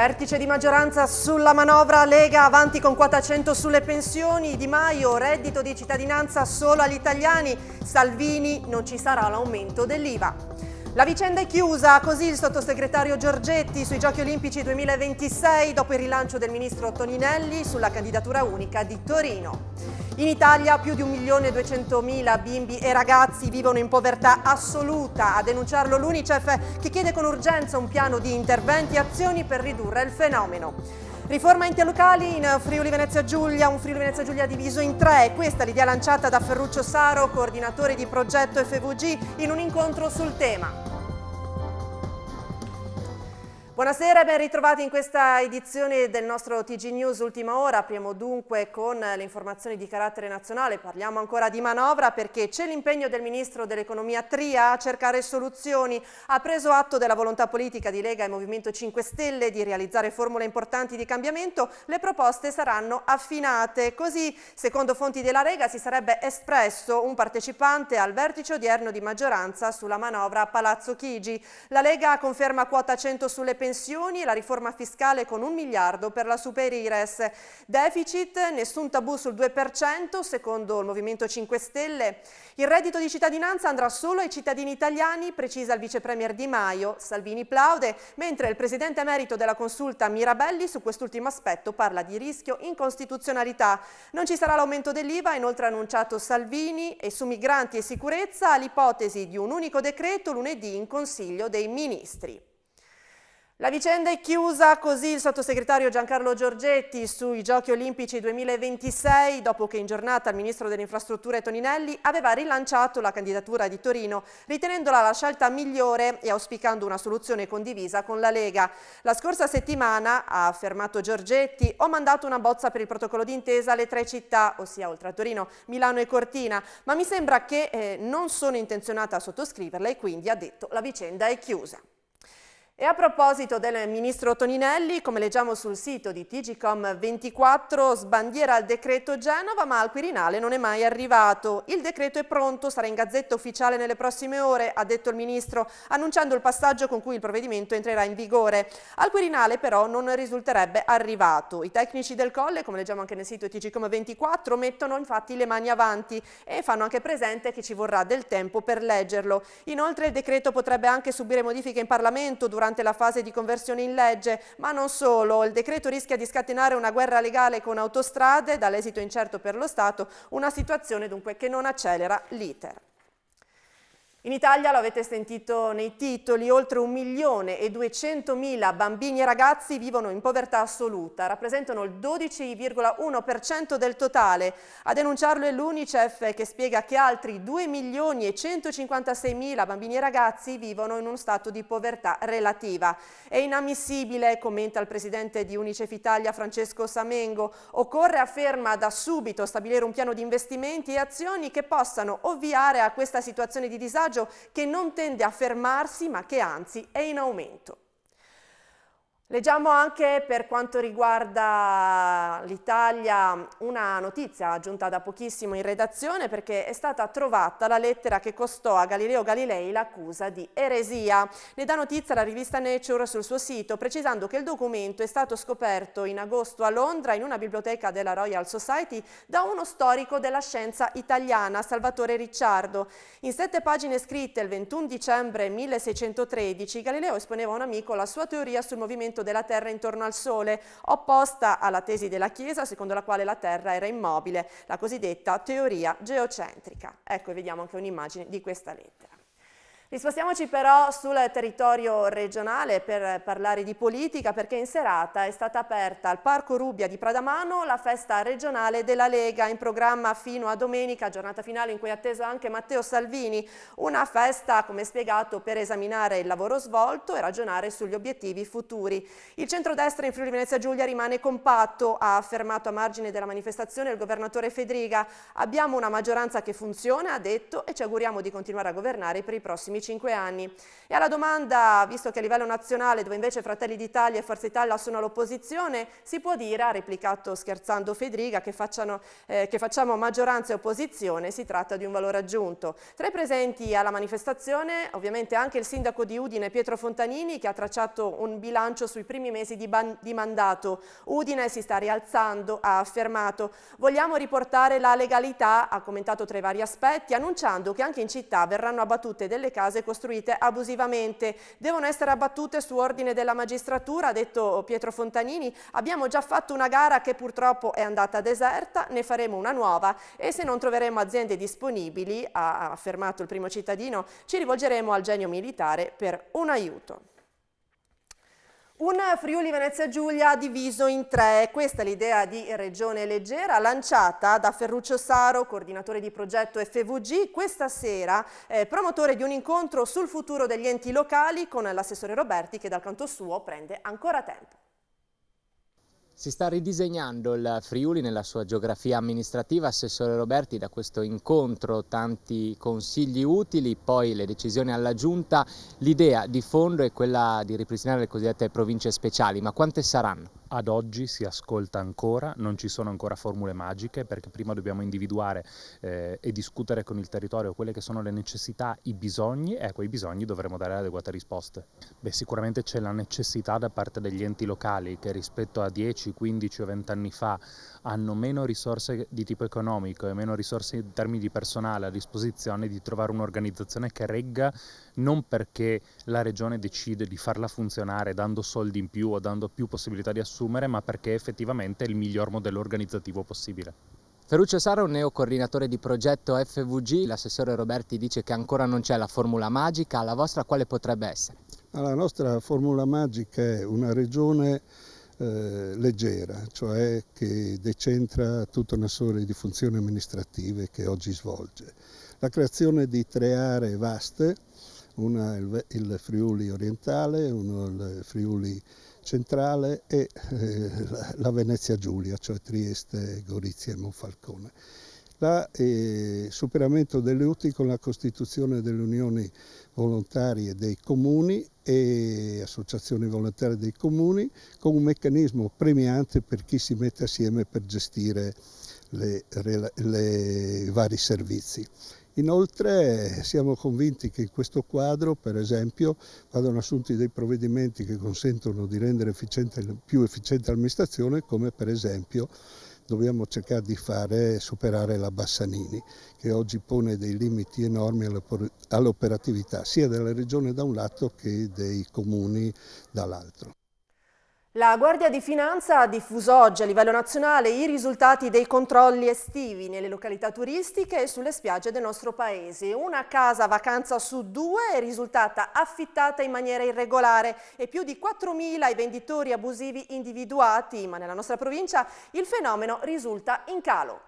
Vertice di maggioranza sulla manovra Lega, avanti con quota 100 sulle pensioni, Di Maio, reddito di cittadinanza solo agli italiani, Salvini, non ci sarà l'aumento dell'IVA. La vicenda è chiusa, così il sottosegretario Giorgetti sui Giochi Olimpici 2026 dopo il rilancio del ministro Toninelli sulla candidatura unica di Torino. In Italia più di 1.200.000 bimbi e ragazzi vivono in povertà assoluta. A denunciarlo l'Unicef che chiede con urgenza un piano di interventi e azioni per ridurre il fenomeno. Riforma enti locali in Friuli Venezia Giulia, un Friuli Venezia Giulia diviso in tre. Questa è l'idea lanciata da Ferruccio Saro, coordinatore di progetto FVG, in un incontro sul tema. Buonasera, e ben ritrovati in questa edizione del nostro TG News Ultima Ora. Apriamo dunque con le informazioni di carattere nazionale. Parliamo ancora di manovra perché c'è l'impegno del Ministro dell'Economia Tria a cercare soluzioni. Ha preso atto della volontà politica di Lega e Movimento 5 Stelle di realizzare formule importanti di cambiamento. Le proposte saranno affinate. Così, secondo fonti della Lega, si sarebbe espresso un partecipante al vertice odierno di maggioranza sulla manovra a Palazzo Chigi. La Lega conferma quota 100 sulle pensioni pensioni e la riforma fiscale con un miliardo per la superires. Deficit, nessun tabù sul 2% secondo il Movimento 5 Stelle. Il reddito di cittadinanza andrà solo ai cittadini italiani, precisa il vicepremier Di Maio. Salvini plaude, mentre il presidente emerito della consulta Mirabelli su quest'ultimo aspetto parla di rischio incostituzionalità. Non ci sarà l'aumento dell'IVA, inoltre ha annunciato Salvini e su migranti e sicurezza l'ipotesi di un unico decreto lunedì in Consiglio dei Ministri. La vicenda è chiusa così il sottosegretario Giancarlo Giorgetti sui Giochi Olimpici 2026 dopo che in giornata il ministro delle Infrastrutture Toninelli aveva rilanciato la candidatura di Torino ritenendola la scelta migliore e auspicando una soluzione condivisa con la Lega. La scorsa settimana, ha affermato Giorgetti, ho mandato una bozza per il protocollo d'intesa alle tre città, ossia oltre a Torino, Milano e Cortina, ma mi sembra che eh, non sono intenzionata a sottoscriverla e quindi ha detto la vicenda è chiusa. E a proposito del ministro Toninelli, come leggiamo sul sito di Tgcom24, sbandiera il decreto Genova, ma al Quirinale non è mai arrivato. Il decreto è pronto, sarà in gazzetta ufficiale nelle prossime ore, ha detto il ministro, annunciando il passaggio con cui il provvedimento entrerà in vigore. Al Quirinale però non risulterebbe arrivato. I tecnici del Colle, come leggiamo anche nel sito Tgcom24, mettono infatti le mani avanti e fanno anche presente che ci vorrà del tempo per leggerlo. Inoltre il decreto potrebbe anche subire modifiche in Parlamento durante durante la fase di conversione in legge, ma non solo, il decreto rischia di scatenare una guerra legale con autostrade, dall'esito incerto per lo Stato, una situazione dunque che non accelera l'iter. In Italia, lo avete sentito nei titoli, oltre 1 milione e 200 mila bambini e ragazzi vivono in povertà assoluta, rappresentano il 12,1% del totale. A denunciarlo è l'Unicef che spiega che altri 2 milioni e 156 mila bambini e ragazzi vivono in uno stato di povertà relativa. È inammissibile, commenta il presidente di Unicef Italia Francesco Samengo, occorre afferma da subito stabilire un piano di investimenti e azioni che possano ovviare a questa situazione di disagio disagio che non tende a fermarsi ma che anzi è in aumento. Leggiamo anche per quanto riguarda l'Italia una notizia aggiunta da pochissimo in redazione perché è stata trovata la lettera che costò a Galileo Galilei l'accusa di eresia. Ne dà notizia la rivista Nature sul suo sito precisando che il documento è stato scoperto in agosto a Londra in una biblioteca della Royal Society da uno storico della scienza italiana, Salvatore Ricciardo. In sette pagine scritte il 21 dicembre 1613 Galileo esponeva a un amico la sua teoria sul movimento movimento della Terra intorno al Sole, opposta alla tesi della Chiesa secondo la quale la Terra era immobile, la cosiddetta teoria geocentrica. Ecco, vediamo anche un'immagine di questa lettera. Rispostiamoci però sul territorio regionale per parlare di politica perché in serata è stata aperta al Parco Rubbia di Pradamano la festa regionale della Lega in programma fino a domenica, giornata finale in cui è atteso anche Matteo Salvini. Una festa, come spiegato, per esaminare il lavoro svolto e ragionare sugli obiettivi futuri. Il centrodestra in Friuli Venezia Giulia rimane compatto, ha affermato a margine della manifestazione il governatore Federica. Abbiamo una maggioranza che funziona, ha detto, e ci auguriamo di continuare a governare per i prossimi ultimi cinque anni. E alla domanda, visto che a livello nazionale, dove invece Fratelli d'Italia e Forza Italia sono all'opposizione, si può dire, ha replicato scherzando Federica, che, facciano, eh, che facciamo maggioranza e opposizione, si tratta di un valore aggiunto. Tra i presenti alla manifestazione, ovviamente anche il sindaco di Udine, Pietro Fontanini, che ha tracciato un bilancio sui primi mesi di, di mandato. Udine si sta rialzando, ha affermato. Vogliamo riportare la legalità, ha commentato tra i vari aspetti, annunciando che anche in città verranno abbattute delle case case costruite abusivamente. Devono essere abbattute su ordine della magistratura, ha detto Pietro Fontanini. Abbiamo già fatto una gara che purtroppo è andata deserta, ne faremo una nuova e se non troveremo aziende disponibili, ha affermato il primo cittadino, ci rivolgeremo al genio militare per un aiuto. Un Friuli Venezia Giulia diviso in tre, questa è l'idea di Regione Leggera lanciata da Ferruccio Saro, coordinatore di progetto FVG, questa sera eh, promotore di un incontro sul futuro degli enti locali con l'assessore Roberti che dal canto suo prende ancora tempo. Si sta ridisegnando il Friuli nella sua geografia amministrativa, Assessore Roberti, da questo incontro tanti consigli utili, poi le decisioni alla Giunta, l'idea di fondo è quella di ripristinare le cosiddette province speciali, ma quante saranno? ad oggi si ascolta ancora, non ci sono ancora formule magiche perché prima dobbiamo individuare eh, e discutere con il territorio quelle che sono le necessità, i bisogni e a quei bisogni dovremo dare adeguate risposte. Beh, sicuramente c'è la necessità da parte degli enti locali che rispetto a 10, 15 o 20 anni fa hanno meno risorse di tipo economico e meno risorse in termini di personale a disposizione di trovare un'organizzazione che regga non perché la regione decide di farla funzionare dando soldi in più o dando più possibilità di assumere, ma perché effettivamente è il miglior modello organizzativo possibile. Ferruccio Saro, neocoordinatore di progetto FVG, l'assessore Roberti dice che ancora non c'è la formula magica, la vostra quale potrebbe essere? La nostra formula magica è una regione eh, leggera, cioè che decentra tutta una serie di funzioni amministrative che oggi svolge. La creazione di tre aree vaste, una il Friuli orientale, uno il Friuli centrale e eh, la Venezia Giulia, cioè Trieste, Gorizia e Monfalcone. Il eh, superamento delle UTI con la costituzione delle unioni volontarie dei comuni e associazioni volontarie dei comuni con un meccanismo premiante per chi si mette assieme per gestire i vari servizi. Inoltre siamo convinti che in questo quadro, per esempio, vadano assunti dei provvedimenti che consentono di rendere efficiente, più efficiente l'amministrazione, come per esempio dobbiamo cercare di fare è superare la Bassanini, che oggi pone dei limiti enormi all'operatività sia della Regione da un lato che dei comuni dall'altro. La Guardia di Finanza ha diffuso oggi a livello nazionale i risultati dei controlli estivi nelle località turistiche e sulle spiagge del nostro paese. Una casa vacanza su due è risultata affittata in maniera irregolare e più di 4.000 i venditori abusivi individuati, ma nella nostra provincia il fenomeno risulta in calo.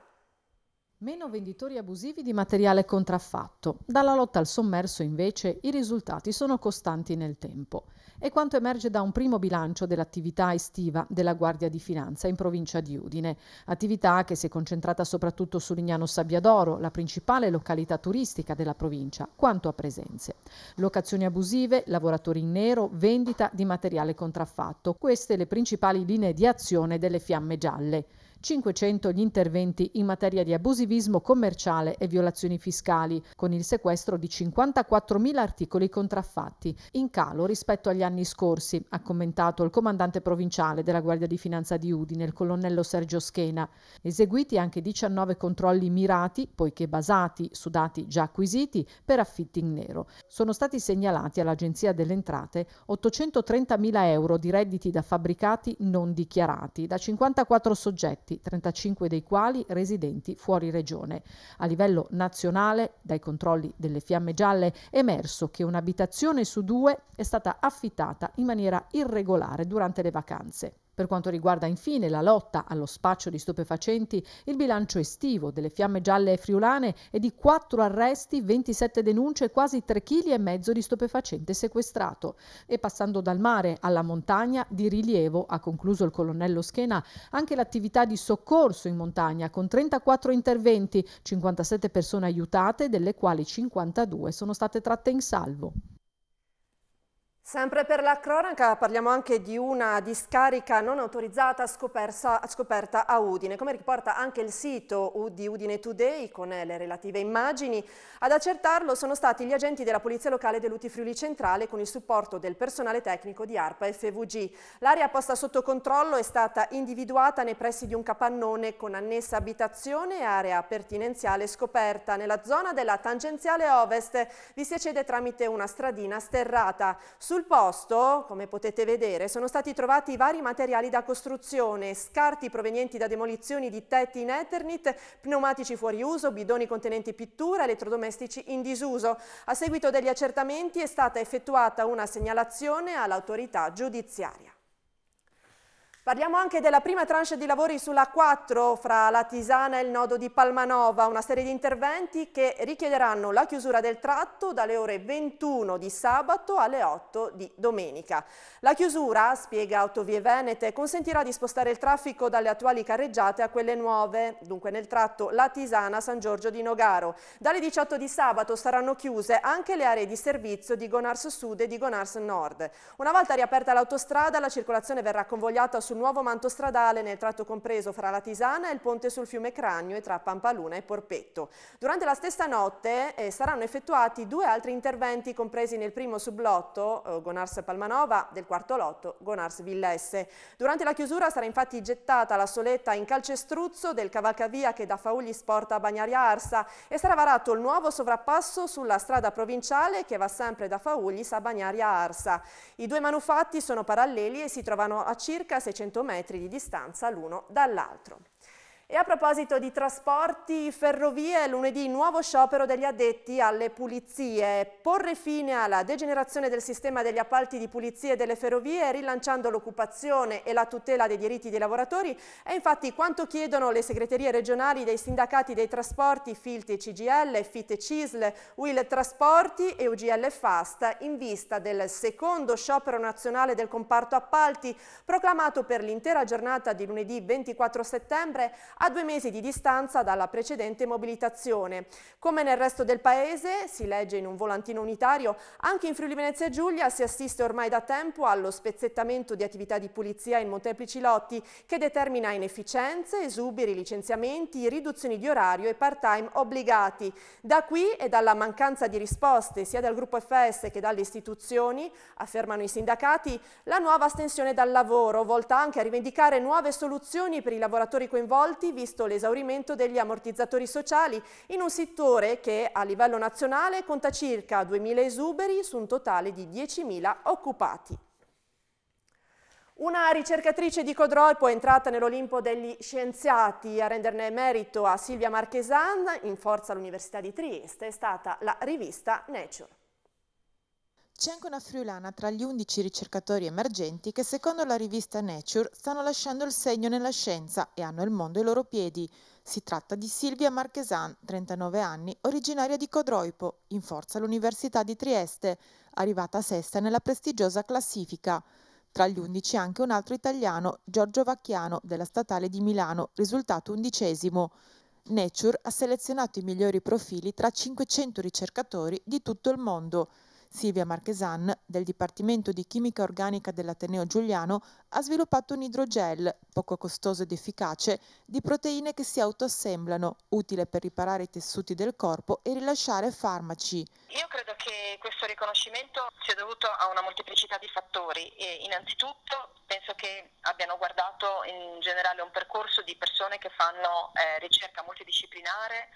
Meno venditori abusivi di materiale contraffatto. Dalla lotta al sommerso invece i risultati sono costanti nel tempo è quanto emerge da un primo bilancio dell'attività estiva della Guardia di Finanza in provincia di Udine, attività che si è concentrata soprattutto su Lignano Sabbiadoro, la principale località turistica della provincia, quanto a presenze. Locazioni abusive, lavoratori in nero, vendita di materiale contraffatto, queste le principali linee di azione delle fiamme gialle. 500 gli interventi in materia di abusivismo commerciale e violazioni fiscali, con il sequestro di 54.000 articoli contraffatti, in calo rispetto agli anni scorsi, ha commentato il comandante provinciale della Guardia di Finanza di Udine, il colonnello Sergio Schena. Eseguiti anche 19 controlli mirati, poiché basati su dati già acquisiti, per affitti in nero. Sono stati segnalati all'Agenzia delle Entrate 830.000 euro di redditi da fabbricati non dichiarati da 54 soggetti arrestati, 35 dei quali residenti fuori regione. A livello nazionale, dai controlli delle Fiamme Gialle, è emerso che un'abitazione su due è stata affittata in maniera irregolare durante le vacanze. Per quanto riguarda infine la lotta allo spaccio di stupefacenti, il bilancio estivo delle fiamme gialle e friulane è di 4 arresti, 27 denunce e quasi 3,5 kg di stupefacente sequestrato. E passando dal mare alla montagna, di rilievo, ha concluso il colonnello Schena, anche l'attività di soccorso in montagna con 34 interventi, 57 persone aiutate, delle quali 52 sono state tratte in salvo. Sempre per la cronaca parliamo anche di una discarica non autorizzata scopersa, scoperta a Udine. Come riporta anche il sito di Udine Today con eh, le relative immagini, ad accertarlo sono stati gli agenti della Polizia Locale dell'Uti Friuli Centrale con il supporto del personale tecnico di ARPA FVG. L'area posta sotto controllo è stata individuata nei pressi di un capannone con annessa abitazione e area pertinenziale scoperta. Nella zona della tangenziale ovest vi si accede tramite una stradina sterrata. Su sul posto, come potete vedere, sono stati trovati vari materiali da costruzione, scarti provenienti da demolizioni di tetti in Eternit, pneumatici fuori uso, bidoni contenenti pittura, elettrodomestici in disuso. A seguito degli accertamenti è stata effettuata una segnalazione all'autorità giudiziaria. Parliamo anche della prima tranche di lavori sulla 4 fra la Tisana e il nodo di Palmanova, una serie di interventi che richiederanno la chiusura del tratto dalle ore 21 di sabato alle 8 di domenica. La chiusura, spiega Autovie Venete, consentirà di spostare il traffico dalle attuali carreggiate a quelle nuove, dunque nel tratto la Tisana-San Giorgio di Nogaro. Dalle 18 di sabato saranno chiuse anche le aree di servizio di Gonars Sud e di Gonars Nord. Una volta riaperta l'autostrada, la circolazione verrà convogliata su sul nuovo manto stradale nel tratto compreso fra la Tisana e il ponte sul fiume Cragno e tra Pampaluna e Porpetto. Durante la stessa notte eh, saranno effettuati due altri interventi compresi nel primo sublotto eh, Gonars Palmanova, del quarto lotto Gonars Villesse. Durante la chiusura sarà infatti gettata la soletta in calcestruzzo del cavalcavia che da Faugli sporta a Bagnaria Arsa e sarà varato il nuovo sovrappasso sulla strada provinciale che va sempre da Faugli a Bagnaria Arsa. I due manufatti sono paralleli e si trovano a circa 600 100 metri di distanza l'uno dall'altro. E a proposito di trasporti, ferrovie, lunedì nuovo sciopero degli addetti alle pulizie. Porre fine alla degenerazione del sistema degli appalti di pulizie delle ferrovie, rilanciando l'occupazione e la tutela dei diritti dei lavoratori, è infatti quanto chiedono le segreterie regionali dei sindacati dei trasporti FILT e CGL, FIT e CISL, UIL Trasporti e UGL FAST, in vista del secondo sciopero nazionale del comparto appalti, proclamato per l'intera giornata di lunedì 24 settembre a due mesi di distanza dalla precedente mobilitazione. Come nel resto del paese, si legge in un volantino unitario, anche in Friuli Venezia Giulia si assiste ormai da tempo allo spezzettamento di attività di pulizia in molteplici lotti che determina inefficienze, esuberi, licenziamenti, riduzioni di orario e part-time obbligati. Da qui e dalla mancanza di risposte sia dal gruppo FS che dalle istituzioni, affermano i sindacati, la nuova stensione dal lavoro, volta anche a rivendicare nuove soluzioni per i lavoratori coinvolti visto l'esaurimento degli ammortizzatori sociali, in un settore che a livello nazionale conta circa 2.000 esuberi su un totale di 10.000 occupati. Una ricercatrice di Codroipo è entrata nell'Olimpo degli scienziati a renderne merito a Silvia Marchesan, in forza all'Università di Trieste, è stata la rivista Nature. C'è anche una friulana tra gli 11 ricercatori emergenti che secondo la rivista Nature stanno lasciando il segno nella scienza e hanno il mondo ai loro piedi. Si tratta di Silvia Marchesan, 39 anni, originaria di Codroipo, in forza all'Università di Trieste, arrivata sesta nella prestigiosa classifica. Tra gli 11 anche un altro italiano, Giorgio Vacchiano, della Statale di Milano, risultato undicesimo. Nature ha selezionato i migliori profili tra 500 ricercatori di tutto il mondo. Silvia Marchesan, del Dipartimento di Chimica Organica dell'Ateneo Giuliano, ha sviluppato un idrogel, poco costoso ed efficace, di proteine che si autoassemblano, utile per riparare i tessuti del corpo e rilasciare farmaci. Io credo che questo riconoscimento sia dovuto a una molteplicità di fattori. E innanzitutto penso che abbiano guardato in generale un percorso di persone che fanno eh, ricerca multidisciplinare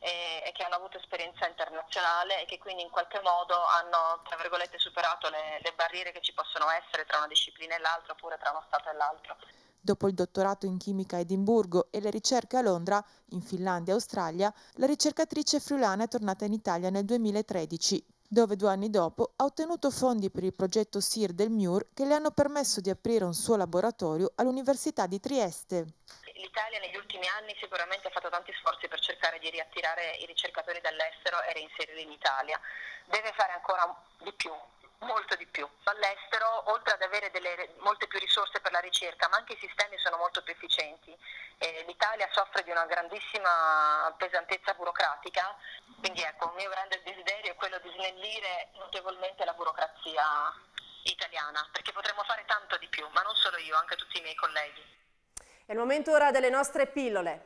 e, che hanno avuto esperienza internazionale e che quindi in qualche modo hanno tra virgolette superato le, le barriere che ci possono essere tra una disciplina e l'altra oppure tra uno Stato e l'altro. Dopo il dottorato in chimica a Edimburgo e le ricerche a Londra, in Finlandia e Australia, la ricercatrice friulana è tornata in Italia nel 2013, dove due anni dopo ha ottenuto fondi per il progetto SIR del MIUR che le hanno permesso di aprire un suo laboratorio all'Università di Trieste l'Italia negli ultimi anni sicuramente ha fatto tanti sforzi per cercare di riattirare i ricercatori dall'estero e reinserirli in Italia. Deve fare ancora di più, molto di più. All'estero, oltre ad avere delle, molte più risorse per la ricerca, ma anche i sistemi sono molto più efficienti. Eh, L'Italia soffre di una grandissima pesantezza burocratica, quindi ecco, il mio grande desiderio è quello di snellire notevolmente la burocrazia italiana, perché potremmo fare tanto di più, ma non solo io, anche tutti i miei colleghi. È il momento ora delle nostre pillole.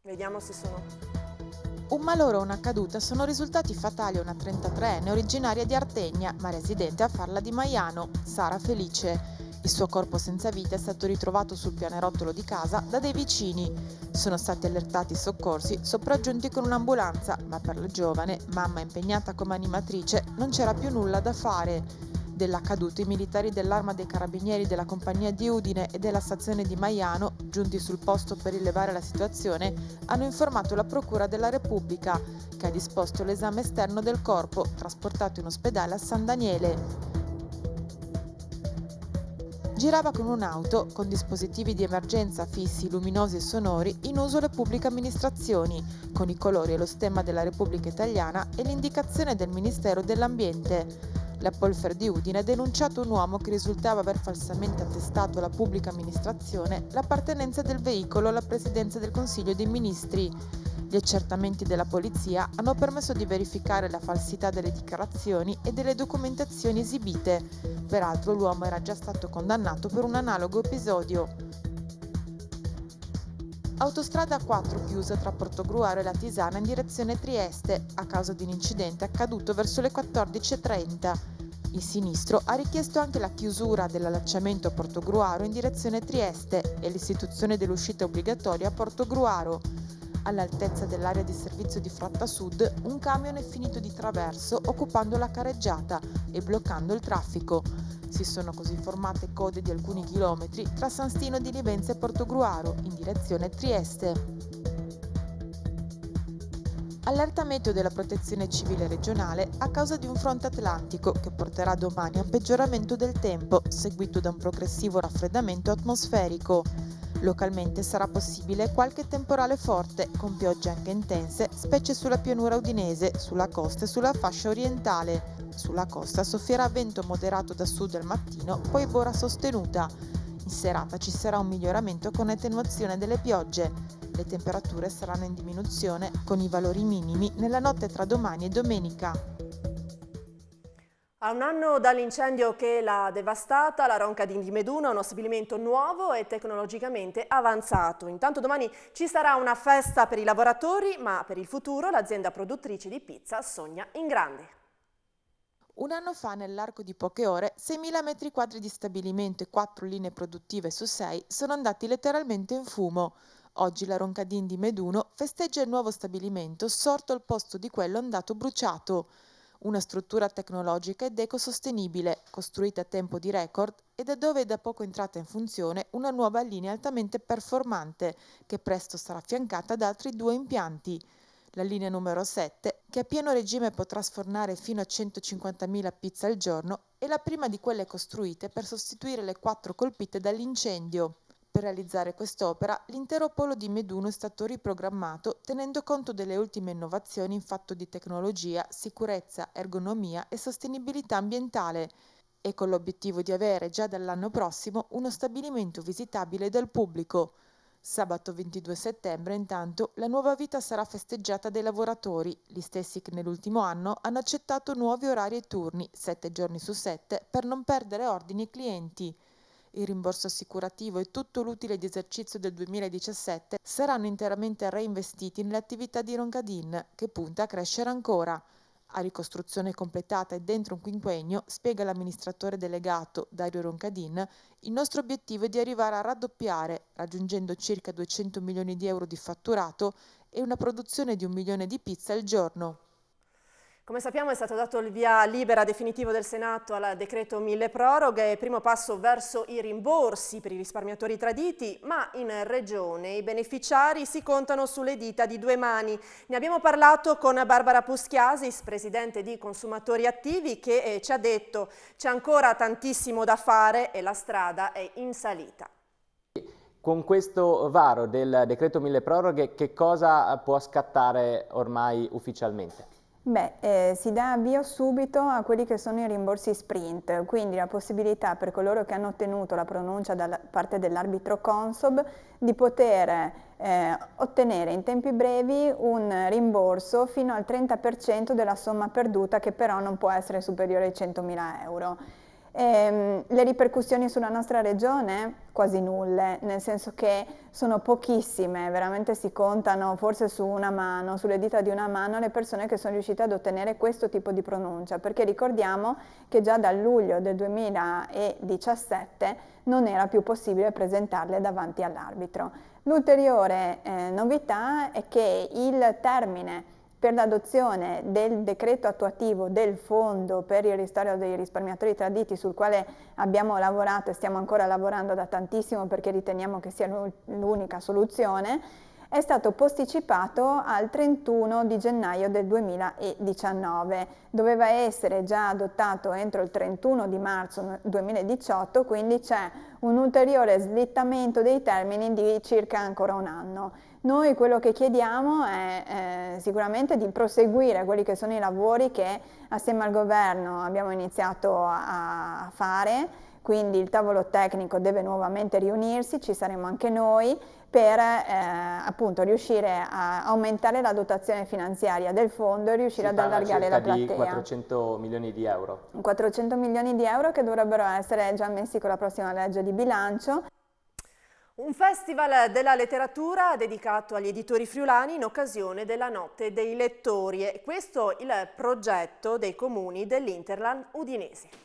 Vediamo se sono... Un malore o una caduta sono risultati fatali a una 33enne originaria di Artegna, ma residente a Farla di Maiano, Sara Felice. Il suo corpo senza vita è stato ritrovato sul pianerottolo di casa da dei vicini. Sono stati allertati i soccorsi, sopraggiunti con un'ambulanza, ma per la giovane, mamma impegnata come animatrice, non c'era più nulla da fare dell'accaduto, i militari dell'Arma dei Carabinieri della Compagnia di Udine e della stazione di Maiano, giunti sul posto per rilevare la situazione, hanno informato la Procura della Repubblica, che ha disposto l'esame esterno del corpo, trasportato in ospedale a San Daniele. Girava con un'auto con dispositivi di emergenza fissi, luminosi e sonori in uso alle pubbliche amministrazioni, con i colori e lo stemma della Repubblica Italiana e l'indicazione del Ministero dell'Ambiente. La Polfer di Udine ha denunciato un uomo che risultava aver falsamente attestato alla pubblica amministrazione l'appartenenza del veicolo alla presidenza del Consiglio dei Ministri. Gli accertamenti della polizia hanno permesso di verificare la falsità delle dichiarazioni e delle documentazioni esibite. Peraltro l'uomo era già stato condannato per un analogo episodio. Autostrada 4 chiusa tra Portogruaro e la Tisana in direzione Trieste a causa di un incidente accaduto verso le 14.30. Il sinistro ha richiesto anche la chiusura dell'allacciamento a Portogruaro in direzione Trieste e l'istituzione dell'uscita obbligatoria a Portogruaro all'altezza dell'area di servizio di Fratta Sud, un camion è finito di traverso occupando la careggiata e bloccando il traffico. Si sono così formate code di alcuni chilometri tra San Stino di Livenza e Portogruaro, in direzione Trieste. Allerta meteo della Protezione Civile regionale a causa di un fronte atlantico che porterà domani a un peggioramento del tempo, seguito da un progressivo raffreddamento atmosferico. Localmente sarà possibile qualche temporale forte, con piogge anche intense, specie sulla pianura udinese, sulla costa e sulla fascia orientale. Sulla costa soffierà vento moderato da sud al mattino, poi bora sostenuta. In serata ci sarà un miglioramento con attenuazione delle piogge. Le temperature saranno in diminuzione, con i valori minimi nella notte tra domani e domenica. A un anno dall'incendio che l'ha devastata, la Ronca di Meduna è uno stabilimento nuovo e tecnologicamente avanzato. Intanto domani ci sarà una festa per i lavoratori, ma per il futuro l'azienda produttrice di pizza sogna in grande. Un anno fa, nell'arco di poche ore, 6.000 metri quadri di stabilimento e 4 linee produttive su 6 sono andati letteralmente in fumo. Oggi la Roncadin di Meduno festeggia il nuovo stabilimento sorto al posto di quello andato bruciato una struttura tecnologica ed ecosostenibile, costruita a tempo di record e da dove è da poco entrata in funzione una nuova linea altamente performante che presto sarà affiancata da altri due impianti. La linea numero 7, che a pieno regime potrà sfornare fino a 150.000 pizze al giorno, è la prima di quelle costruite per sostituire le quattro colpite dall'incendio. Per realizzare quest'opera, l'intero polo di Meduno è stato riprogrammato tenendo conto delle ultime innovazioni in fatto di tecnologia, sicurezza, ergonomia e sostenibilità ambientale e con l'obiettivo di avere già dall'anno prossimo uno stabilimento visitabile dal pubblico. Sabato 22 settembre, intanto, la nuova vita sarà festeggiata dai lavoratori, gli stessi che nell'ultimo anno hanno accettato nuovi orari e turni, 7 giorni su 7, per non perdere ordini e clienti il rimborso assicurativo e tutto l'utile di esercizio del 2017 saranno interamente reinvestiti nelle attività di Roncadin, che punta a crescere ancora. A ricostruzione completata e dentro un quinquennio, spiega l'amministratore delegato Dario Roncadin, il nostro obiettivo è di arrivare a raddoppiare, raggiungendo circa 200 milioni di euro di fatturato e una produzione di un milione di pizza al giorno. Come sappiamo è stato dato il via libera definitivo del Senato al decreto mille proroghe, primo passo verso i rimborsi per i risparmiatori traditi, ma in Regione i beneficiari si contano sulle dita di due mani. Ne abbiamo parlato con Barbara Puschiasis, presidente di Consumatori Attivi, che eh, ci ha detto c'è ancora tantissimo da fare e la strada è in salita. Con questo varo del decreto mille proroghe che cosa eh, può scattare ormai ufficialmente? Beh, eh, si dà avvio subito a quelli che sono i rimborsi sprint, quindi la possibilità per coloro che hanno ottenuto la pronuncia da parte dell'arbitro Consob di poter eh, ottenere in tempi brevi un rimborso fino al 30% della somma perduta che però non può essere superiore ai 100.000 euro. Ehm, le ripercussioni sulla nostra regione? Quasi nulle, nel senso che sono pochissime, veramente si contano forse su una mano, sulle dita di una mano le persone che sono riuscite ad ottenere questo tipo di pronuncia, perché ricordiamo che già dal luglio del 2017 non era più possibile presentarle davanti all'arbitro. L'ulteriore eh, novità è che il termine per l'adozione del decreto attuativo del fondo per il ristoro dei risparmiatori traditi sul quale abbiamo lavorato e stiamo ancora lavorando da tantissimo perché riteniamo che sia l'unica soluzione, è stato posticipato al 31 di gennaio del 2019. Doveva essere già adottato entro il 31 di marzo 2018, quindi c'è un ulteriore slittamento dei termini di circa ancora un anno. Noi quello che chiediamo è eh, sicuramente di proseguire quelli che sono i lavori che assieme al governo abbiamo iniziato a, a fare quindi il tavolo tecnico deve nuovamente riunirsi, ci saremo anche noi per eh, appunto riuscire a aumentare la dotazione finanziaria del fondo e riuscire si ad allargare la platea. Di 400 milioni di euro. 400 milioni di euro che dovrebbero essere già messi con la prossima legge di bilancio un festival della letteratura dedicato agli editori friulani in occasione della Notte dei Lettori e questo il progetto dei comuni dell'Interland Udinese.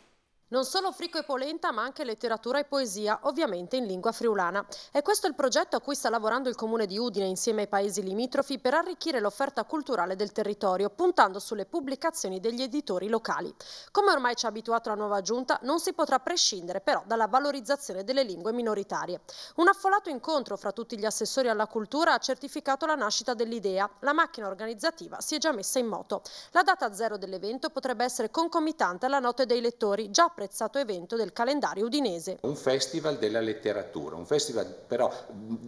Non solo frico e polenta, ma anche letteratura e poesia, ovviamente in lingua friulana. E questo è il progetto a cui sta lavorando il comune di Udine insieme ai paesi limitrofi per arricchire l'offerta culturale del territorio, puntando sulle pubblicazioni degli editori locali. Come ormai ci ha abituato la nuova giunta, non si potrà prescindere però dalla valorizzazione delle lingue minoritarie. Un affolato incontro fra tutti gli assessori alla cultura ha certificato la nascita dell'idea. La macchina organizzativa si è già messa in moto. La data zero dell'evento potrebbe essere concomitante alla notte dei lettori, già apprezzato evento del calendario udinese. Un festival della letteratura, un festival però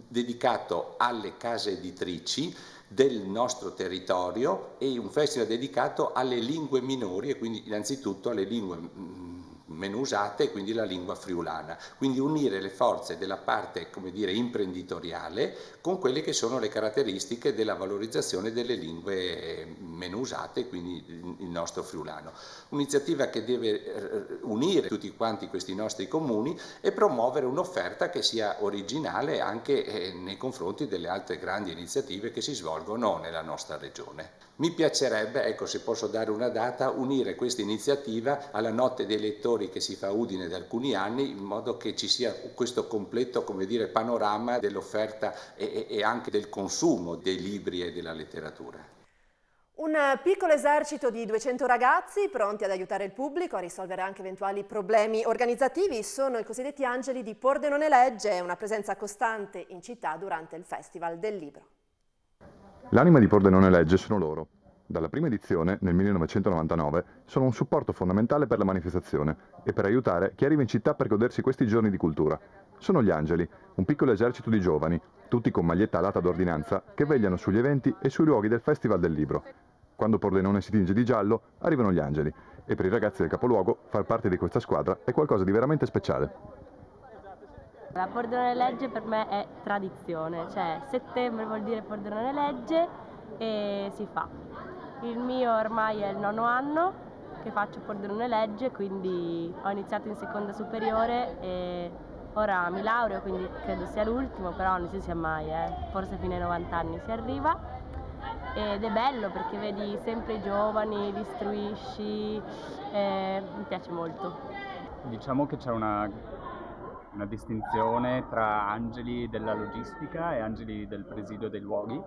dedicato alle case editrici del nostro territorio e un festival dedicato alle lingue minori e quindi innanzitutto alle lingue mm, meno usate e quindi la lingua friulana. Quindi unire le forze della parte come dire, imprenditoriale con quelle che sono le caratteristiche della valorizzazione delle lingue meno usate, quindi il nostro friulano. Un'iniziativa che deve eh, unire tutti quanti questi nostri comuni e promuovere un'offerta che sia originale anche eh, nei confronti delle altre grandi iniziative che si svolgono nella nostra regione. Mi piacerebbe, ecco se posso dare una data, unire questa iniziativa alla notte dei lettori che si fa a Udine da alcuni anni in modo che ci sia questo completo dire, panorama dell'offerta e, e anche del consumo dei libri e della letteratura. Un piccolo esercito di 200 ragazzi pronti ad aiutare il pubblico a risolvere anche eventuali problemi organizzativi sono i cosiddetti angeli di Pordenone Legge, una presenza costante in città durante il Festival del Libro. L'anima di Pordenone Legge sono loro. Dalla prima edizione, nel 1999, sono un supporto fondamentale per la manifestazione e per aiutare chi arriva in città per godersi questi giorni di cultura. Sono gli Angeli, un piccolo esercito di giovani, tutti con maglietta alata d'ordinanza, che vegliano sugli eventi e sui luoghi del Festival del Libro. Quando Pordenone si tinge di giallo, arrivano gli Angeli e per i ragazzi del capoluogo far parte di questa squadra è qualcosa di veramente speciale. La Pordenone Legge per me è tradizione, cioè settembre vuol dire Pordenone Legge e si fa. Il mio ormai è il nono anno che faccio Pordenone Legge, quindi ho iniziato in seconda superiore e ora mi laureo, quindi credo sia l'ultimo, però non si sia mai, eh. forse fino ai 90 anni si arriva. Ed è bello perché vedi sempre i giovani, li istruisci, eh, mi piace molto. Diciamo che c'è una una distinzione tra angeli della logistica e angeli del presidio dei luoghi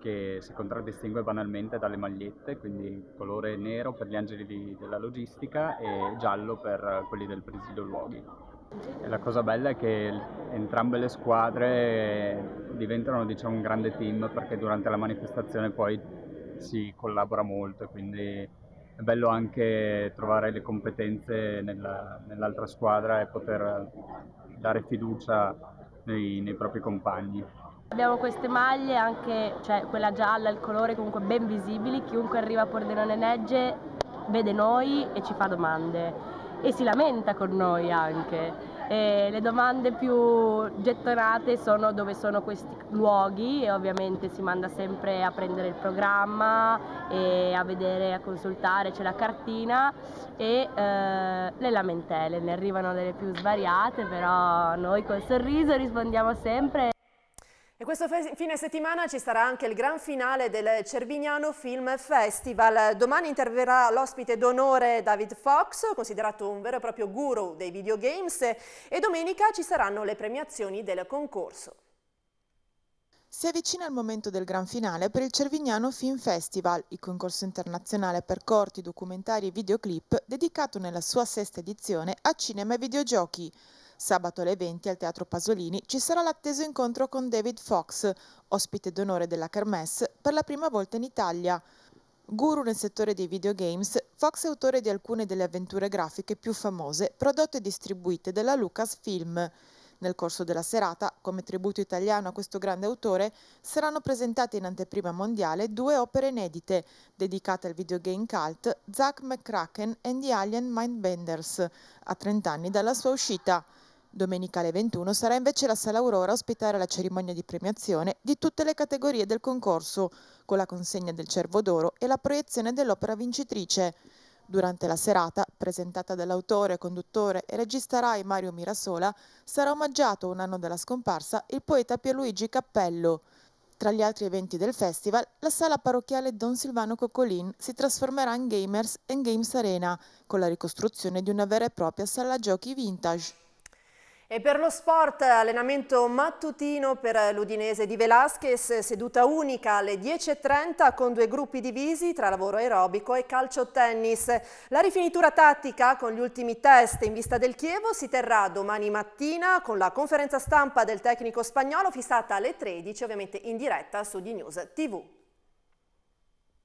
che si contraddistingue banalmente dalle magliette, quindi colore nero per gli angeli di, della logistica e giallo per quelli del presidio luoghi. E la cosa bella è che entrambe le squadre diventano diciamo, un grande team perché durante la manifestazione poi si collabora molto, e quindi è bello anche trovare le competenze nella, nell'altra squadra e poter dare fiducia nei, nei propri compagni. Abbiamo queste maglie, anche cioè quella gialla, il colore comunque ben visibili, chiunque arriva a Pordenone Negge vede noi e ci fa domande e si lamenta con noi anche. E eh, le domande più gettonate sono dove sono questi luoghi e ovviamente si manda sempre a prendere il programma e a vedere, a consultare, c'è la cartina e eh, le lamentele, ne arrivano delle più svariate, però noi col sorriso rispondiamo sempre. E questo fine settimana ci sarà anche il gran finale del Cervignano Film Festival. Domani interverrà l'ospite d'onore David Fox, considerato un vero e proprio guru dei videogames, e domenica ci saranno le premiazioni del concorso. Si avvicina il momento del gran finale per il Cervignano Film Festival, il concorso internazionale per corti, documentari e videoclip dedicato nella sua sesta edizione a cinema e videogiochi. Sabato alle 20 al Teatro Pasolini ci sarà l'atteso incontro con David Fox, ospite d'onore della Kermesse per la prima volta in Italia. Guru nel settore dei videogames, Fox è autore di alcune delle avventure grafiche più famose prodotte e distribuite dalla Lucasfilm. Nel corso della serata, come tributo italiano a questo grande autore, saranno presentate in anteprima mondiale due opere inedite dedicate al videogame cult Zack McCracken and the Alien Mindbenders, a 30 anni dalla sua uscita. Domenicale 21 sarà invece la Sala Aurora a ospitare la cerimonia di premiazione di tutte le categorie del concorso, con la consegna del Cervo d'Oro e la proiezione dell'opera vincitrice. Durante la serata, presentata dall'autore, conduttore e regista Rai Mario Mirasola, sarà omaggiato un anno dalla scomparsa il poeta Pierluigi Cappello. Tra gli altri eventi del festival, la sala parrocchiale Don Silvano Coccolin si trasformerà in Gamers and Games Arena, con la ricostruzione di una vera e propria sala giochi vintage. E per lo sport, allenamento mattutino per l'Udinese di Velasquez, seduta unica alle 10.30 con due gruppi divisi tra lavoro aerobico e calcio tennis. La rifinitura tattica con gli ultimi test in vista del Chievo si terrà domani mattina con la conferenza stampa del tecnico spagnolo fissata alle 13, ovviamente in diretta su D TV.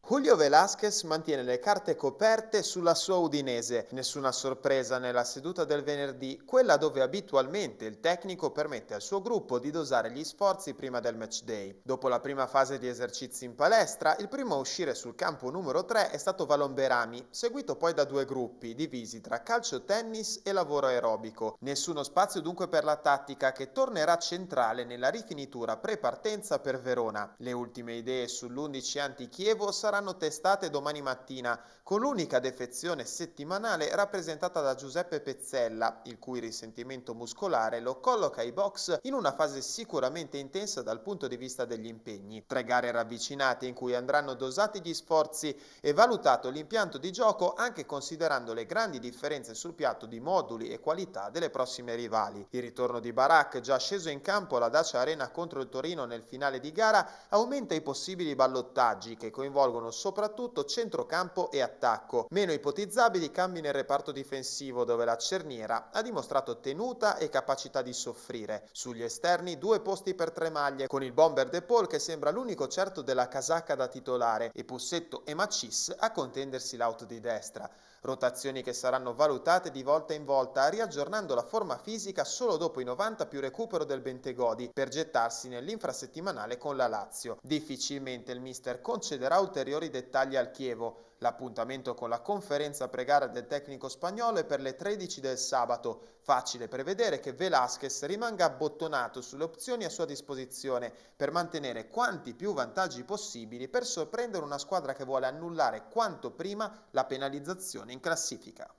Julio Velázquez mantiene le carte coperte sulla sua Udinese, nessuna sorpresa nella seduta del venerdì, quella dove abitualmente il tecnico permette al suo gruppo di dosare gli sforzi prima del match day. Dopo la prima fase di esercizi in palestra, il primo a uscire sul campo numero 3 è stato Valomberami, seguito poi da due gruppi divisi tra calcio tennis e lavoro aerobico. Nessuno spazio dunque per la tattica che tornerà centrale nella rifinitura pre-partenza per Verona. Le ultime idee sull'11 anti-Chievo saranno saranno testate domani mattina, con l'unica defezione settimanale rappresentata da Giuseppe Pezzella, il cui risentimento muscolare lo colloca ai box in una fase sicuramente intensa dal punto di vista degli impegni. Tre gare ravvicinate in cui andranno dosati gli sforzi e valutato l'impianto di gioco anche considerando le grandi differenze sul piatto di moduli e qualità delle prossime rivali. Il ritorno di Barak, già sceso in campo alla Dacia Arena contro il Torino nel finale di gara, aumenta i possibili ballottaggi che coinvolgono propongono soprattutto centrocampo e attacco. Meno ipotizzabili cambi nel reparto difensivo dove la cerniera ha dimostrato tenuta e capacità di soffrire. Sugli esterni due posti per tre maglie con il bomber De Paul che sembra l'unico certo della casacca da titolare e Pussetto e Macis a contendersi l'auto di destra rotazioni che saranno valutate di volta in volta, riaggiornando la forma fisica solo dopo i 90 più recupero del Bentegodi, per gettarsi nell'infrasettimanale con la Lazio. Difficilmente il mister concederà ulteriori dettagli al Chievo, L'appuntamento con la conferenza pregara del tecnico spagnolo è per le 13 del sabato. Facile prevedere che Velasquez rimanga abbottonato sulle opzioni a sua disposizione per mantenere quanti più vantaggi possibili per sorprendere una squadra che vuole annullare quanto prima la penalizzazione in classifica.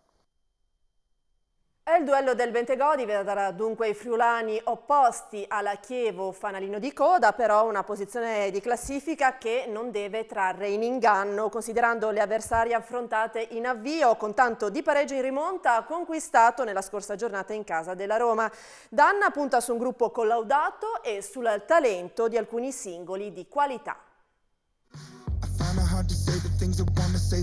E il duello del Bentegodi vedrà dunque i friulani opposti alla Chievo fanalino di coda, però una posizione di classifica che non deve trarre in inganno, considerando le avversarie affrontate in avvio con tanto di pareggio in rimonta conquistato nella scorsa giornata in casa della Roma. Danna punta su un gruppo collaudato e sul talento di alcuni singoli di qualità. I the say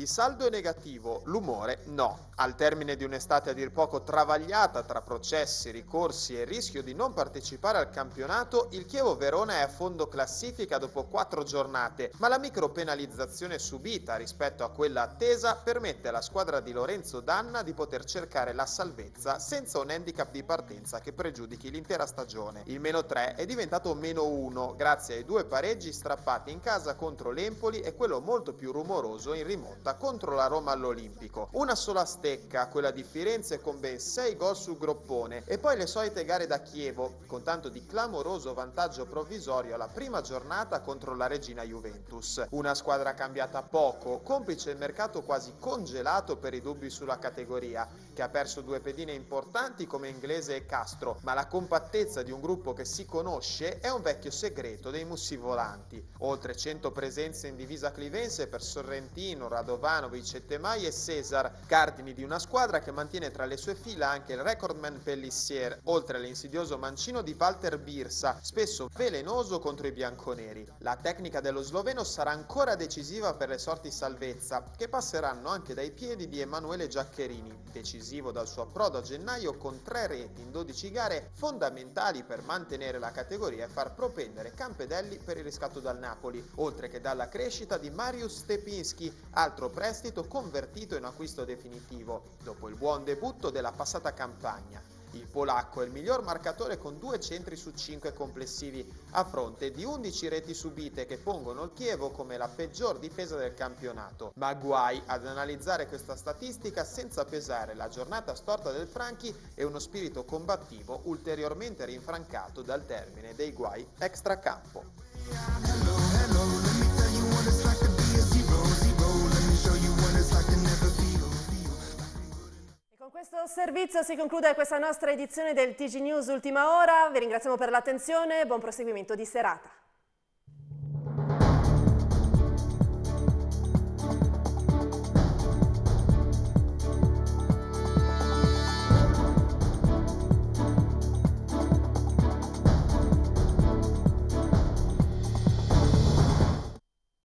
il saldo è negativo, l'umore no. Al termine di un'estate a dir poco travagliata tra processi, ricorsi e rischio di non partecipare al campionato, il Chievo Verona è a fondo classifica dopo quattro giornate, ma la micro penalizzazione subita rispetto a quella attesa permette alla squadra di Lorenzo Danna di poter cercare la salvezza senza un handicap di partenza che pregiudichi l'intera stagione. Il meno 3 è diventato meno 1 grazie ai due pareggi strappati in casa contro l'Empoli e quello molto più rumoroso in rimonta giornata contro la Roma all'Olimpico. Una sola stecca, quella di Firenze con ben 6 gol sul groppone e poi le solite gare da Chievo, con tanto di clamoroso vantaggio provvisorio alla prima giornata contro la Regina Juventus. Una squadra cambiata poco, complice il mercato quasi congelato per i dubbi sulla categoria, che ha perso due pedine importanti come Inglese e Castro, ma la compattezza di un gruppo che si conosce è un vecchio segreto dei mussivolanti. Oltre 100 presenze in divisa clivense per Sorrentino, Radovan Jovanovic e Temai e Cesar, cardini di una squadra che mantiene tra le sue fila anche il recordman Pellissier, oltre all'insidioso mancino di Walter Birsa, spesso velenoso contro i bianconeri. La tecnica dello sloveno sarà ancora decisiva per le sorti salvezza, che passeranno anche dai piedi di Emanuele Giaccherini, decisivo dal suo approdo a gennaio con tre reti in 12 gare fondamentali per mantenere la categoria e far propendere Campedelli per il riscatto dal Napoli, oltre che dalla crescita di Marius Stepinski, altro prestito convertito in acquisto definitivo, dopo il buon debutto della passata campagna. Il polacco è il miglior marcatore con due centri su cinque complessivi, a fronte di 11 reti subite che pongono il Chievo come la peggior difesa del campionato. Ma guai ad analizzare questa statistica senza pesare la giornata storta del Franchi e uno spirito combattivo ulteriormente rinfrancato dal termine dei guai extracampo. Hello, hello, questo servizio si conclude questa nostra edizione del TG News Ultima Ora. Vi ringraziamo per l'attenzione, buon proseguimento di serata.